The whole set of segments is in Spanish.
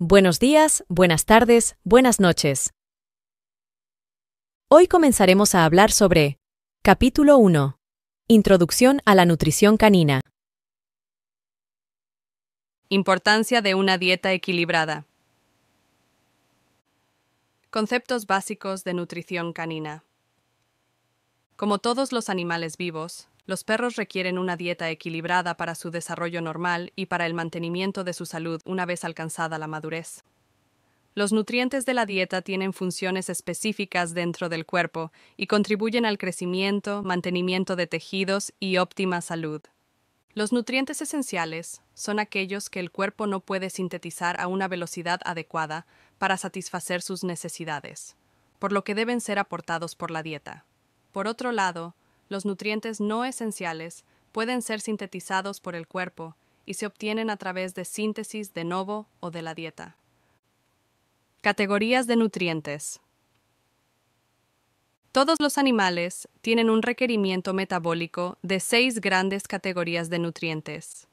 Buenos días, buenas tardes, buenas noches. Hoy comenzaremos a hablar sobre Capítulo 1. Introducción a la nutrición canina. Importancia de una dieta equilibrada. Conceptos básicos de nutrición canina. Como todos los animales vivos, los perros requieren una dieta equilibrada para su desarrollo normal y para el mantenimiento de su salud una vez alcanzada la madurez. Los nutrientes de la dieta tienen funciones específicas dentro del cuerpo y contribuyen al crecimiento, mantenimiento de tejidos y óptima salud. Los nutrientes esenciales son aquellos que el cuerpo no puede sintetizar a una velocidad adecuada para satisfacer sus necesidades, por lo que deben ser aportados por la dieta. Por otro lado, los nutrientes no esenciales pueden ser sintetizados por el cuerpo y se obtienen a través de síntesis de novo o de la dieta. Categorías de nutrientes. Todos los animales tienen un requerimiento metabólico de seis grandes categorías de nutrientes.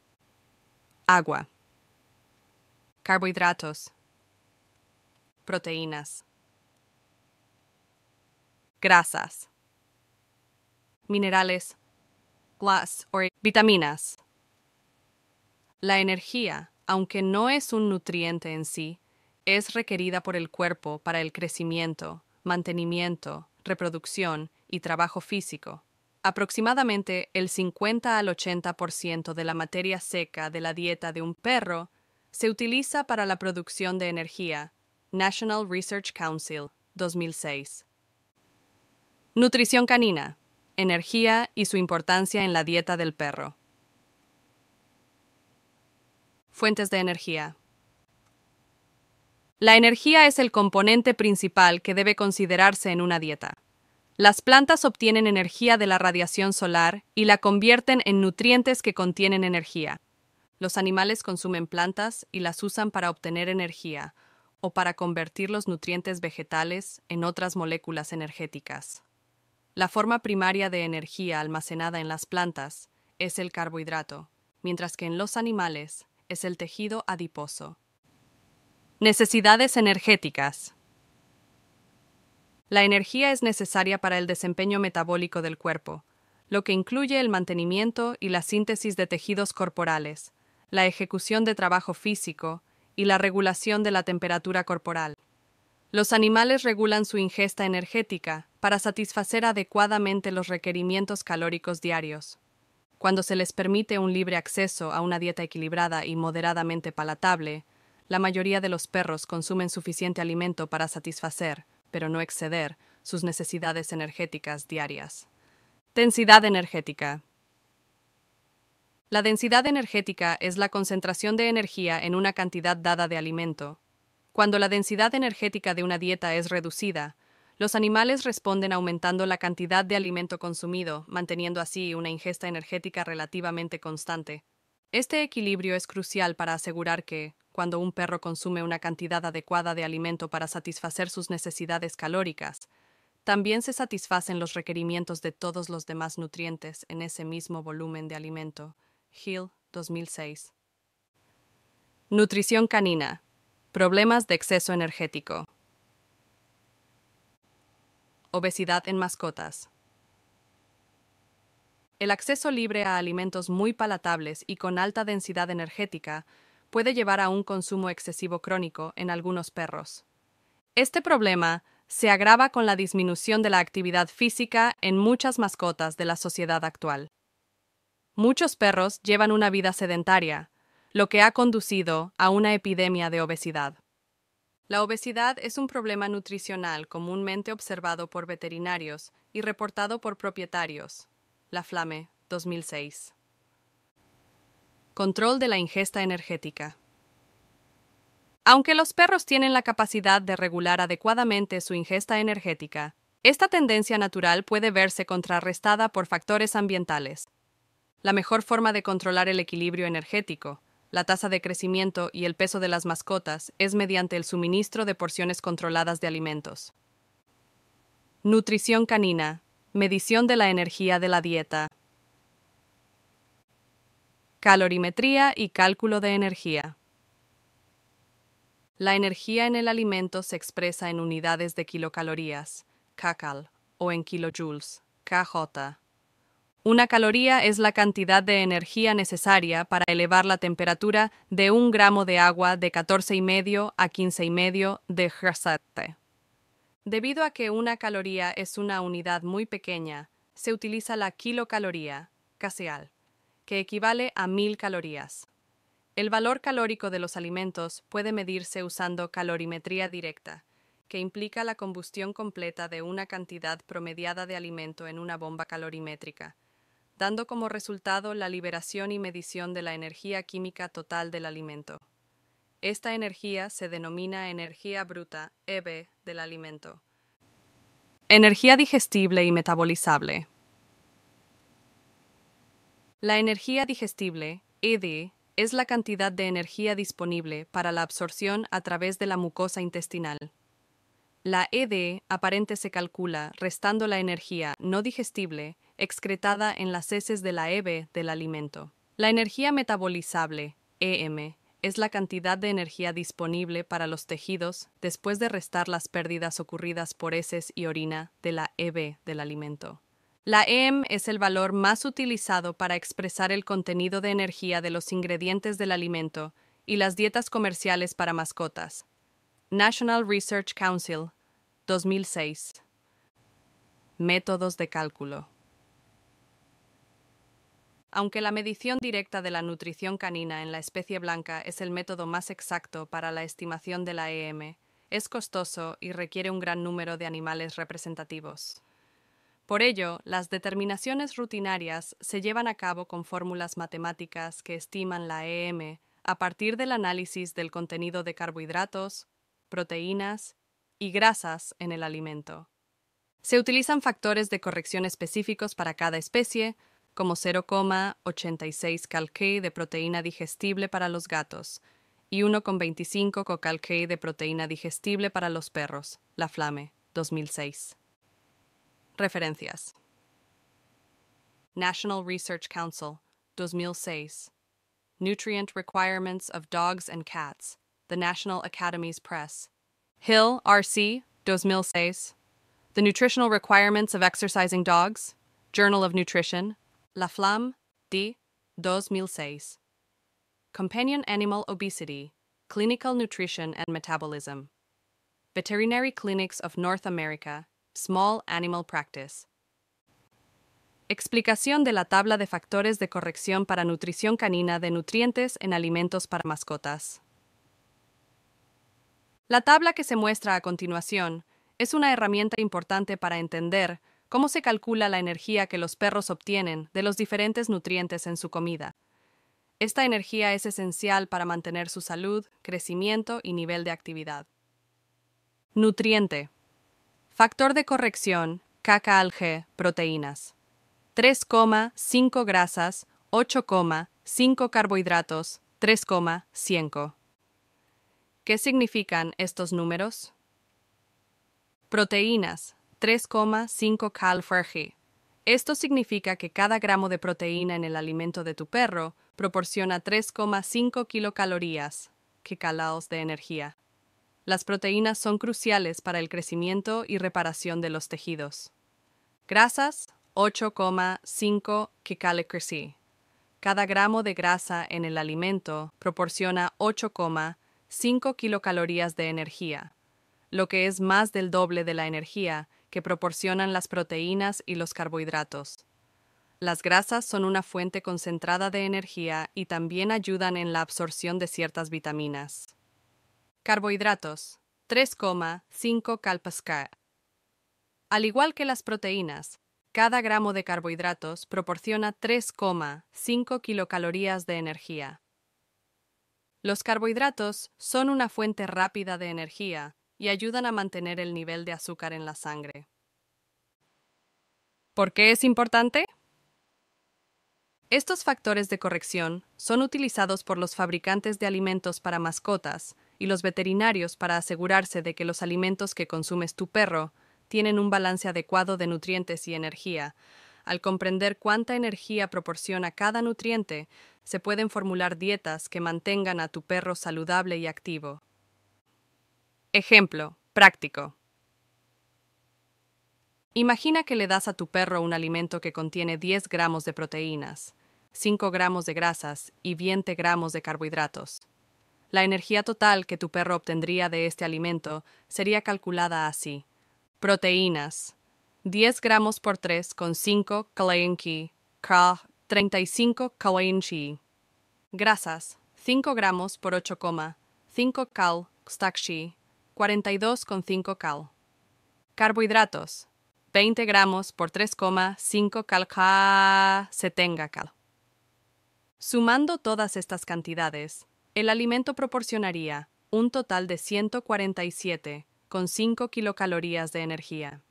Agua. Carbohidratos. Proteínas. Grasas minerales, glass o vitaminas. La energía, aunque no es un nutriente en sí, es requerida por el cuerpo para el crecimiento, mantenimiento, reproducción y trabajo físico. Aproximadamente el 50 al 80% de la materia seca de la dieta de un perro se utiliza para la producción de energía. National Research Council, 2006. Nutrición canina energía y su importancia en la dieta del perro. Fuentes de energía. La energía es el componente principal que debe considerarse en una dieta. Las plantas obtienen energía de la radiación solar y la convierten en nutrientes que contienen energía. Los animales consumen plantas y las usan para obtener energía o para convertir los nutrientes vegetales en otras moléculas energéticas. La forma primaria de energía almacenada en las plantas es el carbohidrato, mientras que en los animales es el tejido adiposo. Necesidades energéticas. La energía es necesaria para el desempeño metabólico del cuerpo, lo que incluye el mantenimiento y la síntesis de tejidos corporales, la ejecución de trabajo físico y la regulación de la temperatura corporal. Los animales regulan su ingesta energética, para satisfacer adecuadamente los requerimientos calóricos diarios. Cuando se les permite un libre acceso a una dieta equilibrada y moderadamente palatable, la mayoría de los perros consumen suficiente alimento para satisfacer, pero no exceder, sus necesidades energéticas diarias. Densidad energética. La densidad energética es la concentración de energía en una cantidad dada de alimento. Cuando la densidad energética de una dieta es reducida, los animales responden aumentando la cantidad de alimento consumido, manteniendo así una ingesta energética relativamente constante. Este equilibrio es crucial para asegurar que, cuando un perro consume una cantidad adecuada de alimento para satisfacer sus necesidades calóricas, también se satisfacen los requerimientos de todos los demás nutrientes en ese mismo volumen de alimento. Hill, 2006. Nutrición canina. Problemas de exceso energético. Obesidad en mascotas. El acceso libre a alimentos muy palatables y con alta densidad energética puede llevar a un consumo excesivo crónico en algunos perros. Este problema se agrava con la disminución de la actividad física en muchas mascotas de la sociedad actual. Muchos perros llevan una vida sedentaria, lo que ha conducido a una epidemia de obesidad. La obesidad es un problema nutricional comúnmente observado por veterinarios y reportado por propietarios. La Flame, 2006. Control de la ingesta energética. Aunque los perros tienen la capacidad de regular adecuadamente su ingesta energética, esta tendencia natural puede verse contrarrestada por factores ambientales. La mejor forma de controlar el equilibrio energético la tasa de crecimiento y el peso de las mascotas es mediante el suministro de porciones controladas de alimentos. Nutrición canina. Medición de la energía de la dieta. Calorimetría y cálculo de energía. La energía en el alimento se expresa en unidades de kilocalorías, kcal, o en kilojoules, kj, una caloría es la cantidad de energía necesaria para elevar la temperatura de un gramo de agua de 14,5 a 15,5 de Debido a que una caloría es una unidad muy pequeña, se utiliza la kilocaloría, caseal, que equivale a 1000 calorías. El valor calórico de los alimentos puede medirse usando calorimetría directa, que implica la combustión completa de una cantidad promediada de alimento en una bomba calorimétrica dando como resultado la liberación y medición de la energía química total del alimento. Esta energía se denomina energía bruta, EB, del alimento. Energía digestible y metabolizable. La energía digestible, ED, es la cantidad de energía disponible para la absorción a través de la mucosa intestinal. La ED aparente se calcula restando la energía no digestible excretada en las heces de la EB del alimento. La energía metabolizable, EM, es la cantidad de energía disponible para los tejidos después de restar las pérdidas ocurridas por heces y orina de la EB del alimento. La EM es el valor más utilizado para expresar el contenido de energía de los ingredientes del alimento y las dietas comerciales para mascotas. National Research Council, 2006. Métodos de cálculo. Aunque la medición directa de la nutrición canina en la especie blanca es el método más exacto para la estimación de la EM, es costoso y requiere un gran número de animales representativos. Por ello, las determinaciones rutinarias se llevan a cabo con fórmulas matemáticas que estiman la EM a partir del análisis del contenido de carbohidratos, proteínas y grasas en el alimento. Se utilizan factores de corrección específicos para cada especie, como 0,86 kcal de proteína digestible para los gatos y 1,25 kcal de proteína digestible para los perros, la Flame, 2006. Referencias. National Research Council, 2006. Nutrient Requirements of Dogs and Cats, the National Academies Press. Hill, R.C., 2006. The Nutritional Requirements of Exercising Dogs, Journal of Nutrition, la Flamme, D. 2006. Companion Animal Obesity, Clinical Nutrition and Metabolism. Veterinary Clinics of North America, Small Animal Practice. Explicación de la tabla de factores de corrección para nutrición canina de nutrientes en alimentos para mascotas. La tabla que se muestra a continuación es una herramienta importante para entender ¿Cómo se calcula la energía que los perros obtienen de los diferentes nutrientes en su comida? Esta energía es esencial para mantener su salud, crecimiento y nivel de actividad. Nutriente. Factor de corrección, KKLG, proteínas. 3,5 grasas, 8,5 carbohidratos, 3,5. ¿Qué significan estos números? Proteínas, 3,5 cal Esto significa que cada gramo de proteína en el alimento de tu perro proporciona 3,5 kilocalorías, que calaos de energía. Las proteínas son cruciales para el crecimiento y reparación de los tejidos. Grasas, 8,5 kcal Cada gramo de grasa en el alimento proporciona 8,5 kilocalorías de energía, lo que es más del doble de la energía que proporcionan las proteínas y los carbohidratos. Las grasas son una fuente concentrada de energía y también ayudan en la absorción de ciertas vitaminas. Carbohidratos 3,5 kcal. Al igual que las proteínas, cada gramo de carbohidratos proporciona 3,5 kilocalorías de energía. Los carbohidratos son una fuente rápida de energía, y ayudan a mantener el nivel de azúcar en la sangre. ¿Por qué es importante? Estos factores de corrección son utilizados por los fabricantes de alimentos para mascotas y los veterinarios para asegurarse de que los alimentos que consumes tu perro tienen un balance adecuado de nutrientes y energía. Al comprender cuánta energía proporciona cada nutriente, se pueden formular dietas que mantengan a tu perro saludable y activo. Ejemplo, práctico. Imagina que le das a tu perro un alimento que contiene 10 gramos de proteínas, 5 gramos de grasas y 20 gramos de carbohidratos. La energía total que tu perro obtendría de este alimento sería calculada así. Proteínas. 10 gramos por 3,5 con 5 35 kaleinchi. Grasas. 5 gramos por 8, 5 kal stakshi, 42,5 cal. Carbohidratos, 20 gramos por 3,5 cal cal. Sumando todas estas cantidades, el alimento proporcionaría un total de 147,5 kilocalorías de energía.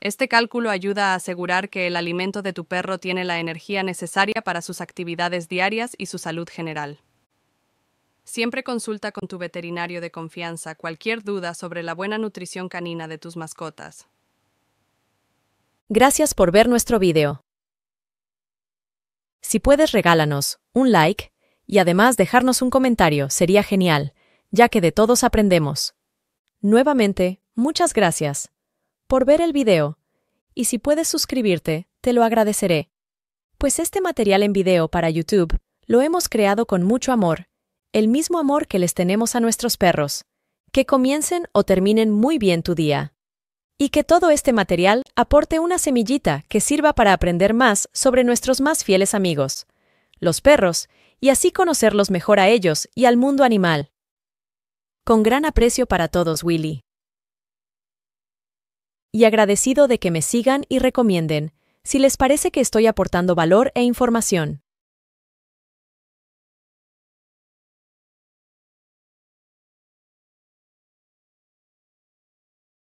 Este cálculo ayuda a asegurar que el alimento de tu perro tiene la energía necesaria para sus actividades diarias y su salud general. Siempre consulta con tu veterinario de confianza cualquier duda sobre la buena nutrición canina de tus mascotas. Gracias por ver nuestro video. Si puedes regálanos un like y además dejarnos un comentario sería genial, ya que de todos aprendemos. Nuevamente, muchas gracias por ver el video y si puedes suscribirte, te lo agradeceré. Pues este material en video para YouTube lo hemos creado con mucho amor el mismo amor que les tenemos a nuestros perros. Que comiencen o terminen muy bien tu día. Y que todo este material aporte una semillita que sirva para aprender más sobre nuestros más fieles amigos, los perros, y así conocerlos mejor a ellos y al mundo animal. Con gran aprecio para todos, Willy. Y agradecido de que me sigan y recomienden, si les parece que estoy aportando valor e información.